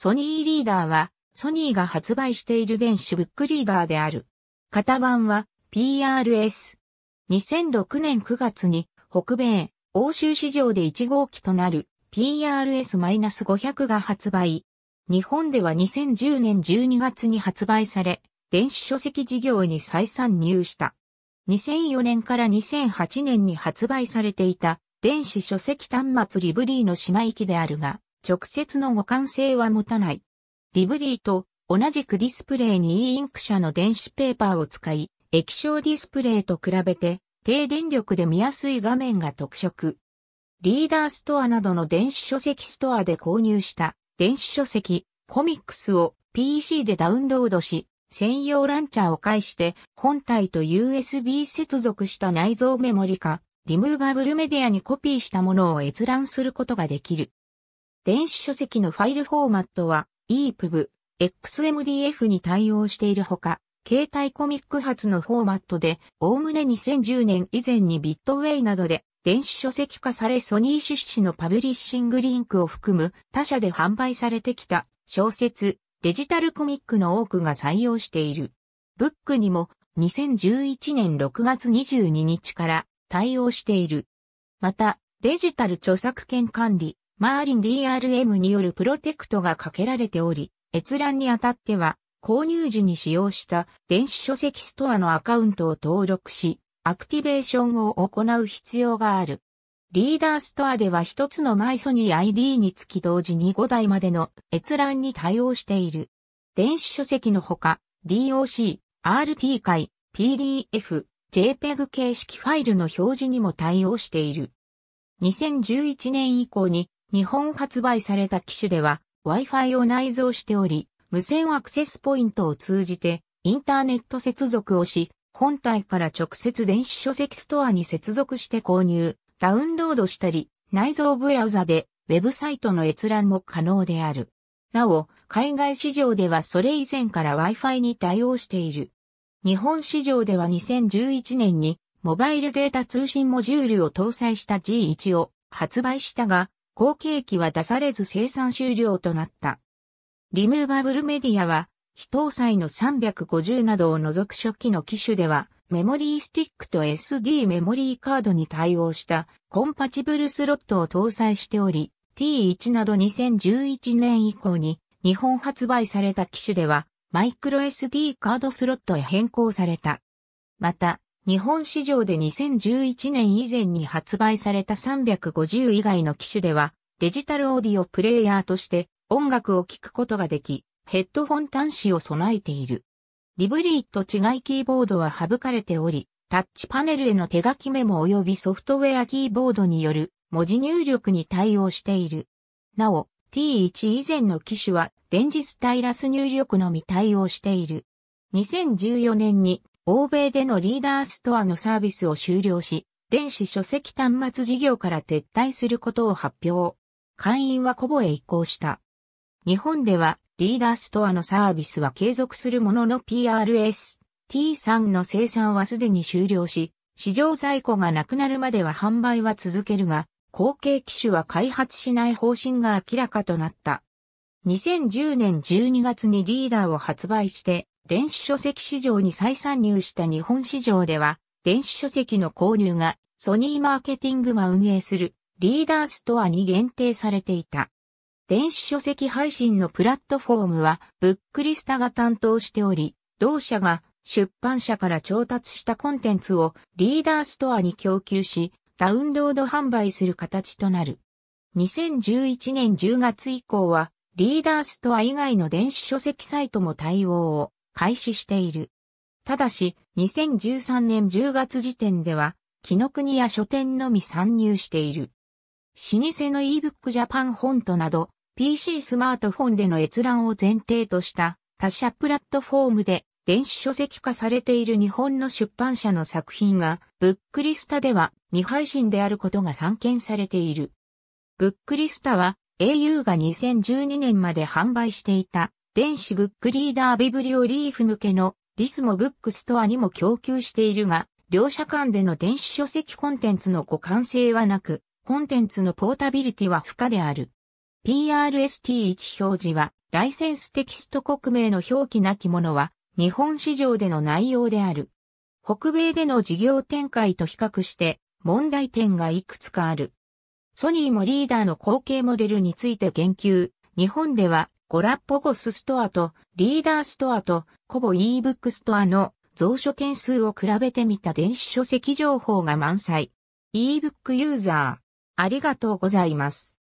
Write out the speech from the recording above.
ソニーリーダーは、ソニーが発売している電子ブックリーダーである。型番は PRS。2006年9月に北米、欧州市場で1号機となる PRS-500 が発売。日本では2010年12月に発売され、電子書籍事業に再参入した。2004年から2008年に発売されていた電子書籍端末リブリーの島行きであるが、直接の互換性は持たない。リブリーと同じくディスプレイに E インク社の電子ペーパーを使い、液晶ディスプレイと比べて低電力で見やすい画面が特色。リーダーストアなどの電子書籍ストアで購入した電子書籍、コミックスを PC でダウンロードし、専用ランチャーを介して本体と USB 接続した内蔵メモリか、リムーバブルメディアにコピーしたものを閲覧することができる。電子書籍のファイルフォーマットは EPUB、XMDF に対応しているほか、携帯コミック発のフォーマットで、おおむね2010年以前にビットウェイなどで電子書籍化されソニー出資のパブリッシングリンクを含む他社で販売されてきた小説、デジタルコミックの多くが採用している。ブックにも2011年6月22日から対応している。また、デジタル著作権管理、マーリン DRM によるプロテクトがかけられており、閲覧にあたっては、購入時に使用した電子書籍ストアのアカウントを登録し、アクティベーションを行う必要がある。リーダーストアでは一つのマイソニー ID につき同時に5台までの閲覧に対応している。電子書籍のほか、DOC、RT 回、PDF、JPEG 形式ファイルの表示にも対応している。2011年以降に日本発売された機種では Wi-Fi を内蔵しており、無線アクセスポイントを通じてインターネット接続をし、本体から直接電子書籍ストアに接続して購入、ダウンロードしたり、内蔵ブラウザでウェブサイトの閲覧も可能である。なお、海外市場ではそれ以前から Wi-Fi に対応している。日本市場では2011年にモバイルデータ通信モジュールを搭載した G1 を発売したが、後継機は出されず生産終了となった。リムーバブルメディアは、非搭載の350などを除く初期の機種では、メモリースティックと SD メモリーカードに対応したコンパチブルスロットを搭載しており、T1 など2011年以降に日本発売された機種では、マイクロ SD カードスロットへ変更された。また、日本市場で2011年以前に発売された350以外の機種では、デジタルオーディオプレイヤーとして音楽を聴くことができ、ヘッドホン端子を備えている。リブリーと違いキーボードは省かれており、タッチパネルへの手書きメモ及びソフトウェアキーボードによる文字入力に対応している。なお、T1 以前の機種は電磁スタイラス入力のみ対応している。2014年に欧米でのリーダーストアのサービスを終了し、電子書籍端末事業から撤退することを発表。会員はコボへ移行した。日本ではリーダーストアのサービスは継続するものの PRS、T3 の生産はすでに終了し、市場在庫がなくなるまでは販売は続けるが、後継機種は開発しない方針が明らかとなった。2010年12月にリーダーを発売して、電子書籍市場に再参入した日本市場では、電子書籍の購入がソニーマーケティングが運営するリーダーストアに限定されていた。電子書籍配信のプラットフォームはブックリスタが担当しており、同社が出版社から調達したコンテンツをリーダーストアに供給し、ダウンロード販売する形となる。2011年10月以降は、リーダーストア以外の電子書籍サイトも対応を開始している。ただし、2013年10月時点では、木の国や書店のみ参入している。老舗の ebook ジャパンフォントなど、PC スマートフォンでの閲覧を前提とした他社プラットフォームで電子書籍化されている日本の出版社の作品が、ブックリスタでは未配信であることが散見されている。ブックリスタは、au が2012年まで販売していた電子ブックリーダービブリオリーフ向けのリスモブックストアにも供給しているが、両社間での電子書籍コンテンツの互換性はなく、コンテンツのポータビリティは不可である。PRST1 表示は、ライセンステキスト国名の表記なきものは、日本市場での内容である。北米での事業展開と比較して、問題点がいくつかある。ソニーもリーダーの後継モデルについて言及。日本ではゴラッポゴスストアとリーダーストアとコボ ebook ストアの蔵書件数を比べてみた電子書籍情報が満載。ebook ユーザー、ありがとうございます。